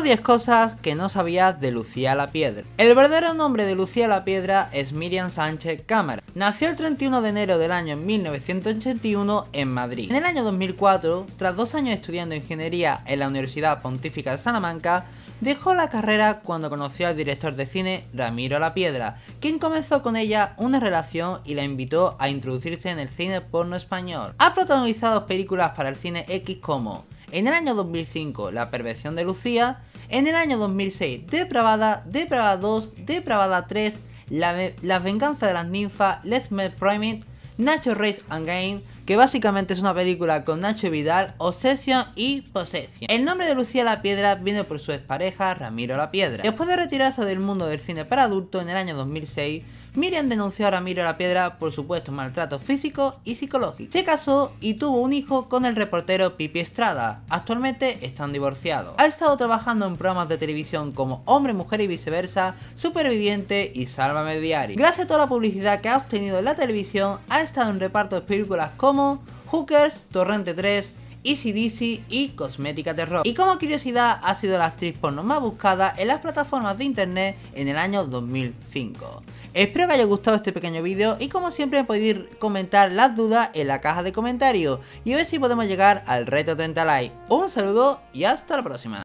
10 cosas que no sabías de Lucía la Piedra. El verdadero nombre de Lucía la Piedra es Miriam Sánchez Cámara. Nació el 31 de enero del año 1981 en Madrid. En el año 2004, tras dos años estudiando ingeniería en la Universidad Pontífica de Salamanca, dejó la carrera cuando conoció al director de cine Ramiro La Piedra, quien comenzó con ella una relación y la invitó a introducirse en el cine porno español. Ha protagonizado películas para el cine X como en el año 2005, La Perversión de Lucía. En el año 2006, Depravada, Depravada 2, Depravada 3, La, Venganza de las Ninfas, Let's Met priming, Nacho Race and Game, que básicamente es una película con Nacho Vidal, Obsession y Possession. El nombre de Lucía La Piedra viene por su expareja Ramiro La Piedra. Después de retirarse del mundo del cine para adulto en el año 2006, Miriam denunció a Ramiro La Piedra por supuesto maltrato físico y psicológico. Se casó y tuvo un hijo con el reportero Pipi Estrada. Actualmente están divorciados. Ha estado trabajando en programas de televisión como Hombre, Mujer y Viceversa, Superviviente y Sálvame Diario. Gracias a toda la publicidad que ha obtenido en la televisión, ha estado en reparto de películas como Hookers, Torrente 3, Easy Dizzy y Cosmética Terror. Y como curiosidad, ha sido la actriz porno más buscada en las plataformas de internet en el año 2005. Espero que haya gustado este pequeño vídeo y como siempre podéis comentar las dudas en la caja de comentarios y a ver si podemos llegar al reto 30 likes. Un saludo y hasta la próxima.